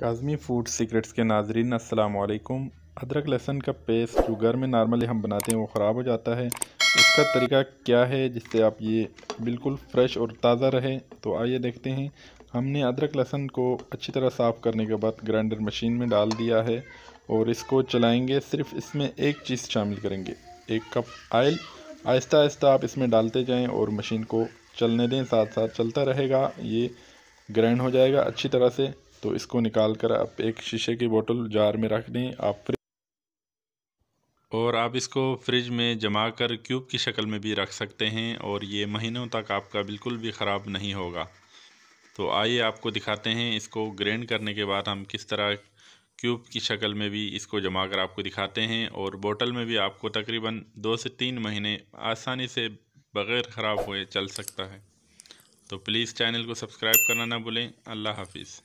Kazmi food secrets के नाजरीन असलकुम अदरक लहसन का पेस्ट जो घर में नॉर्मली हम बनाते हैं वो ख़राब हो जाता है इसका तरीका क्या है जिससे आप ये बिल्कुल फ्रेश और ताज़ा रहे तो आइए देखते हैं हमने अदरक लहसन को अच्छी तरह साफ़ करने के बाद ग्राइंडर मशीन में डाल दिया है और इसको चलाएंगे सिर्फ इसमें एक चीज़ शामिल करेंगे एक कप आयल आहिस्ता आहिस्ता आप इसमें डालते जाएं और मशीन को चलने दें साथ साथ चलता रहेगा ये ग्राइंड हो जाएगा अच्छी तरह से तो इसको निकाल कर आप एक शीशे की बोतल जार में रख दें आप फ्रिज और आप इसको फ्रिज में जमा कर क्यूब की शक्ल में भी रख सकते हैं और ये महीनों तक आपका बिल्कुल भी ख़राब नहीं होगा तो आइए आपको दिखाते हैं इसको ग्रैंड करने के बाद हम किस तरह क्यूब की शक्ल में भी इसको जमा कर आपको दिखाते हैं और बोतल में भी आपको तकरीबन दो से तीन महीने आसानी से बग़ैर ख़राब हुए चल सकता है तो प्लीज़ चैनल को सब्सक्राइब करना ना भूलें अल्लाह हाफिज़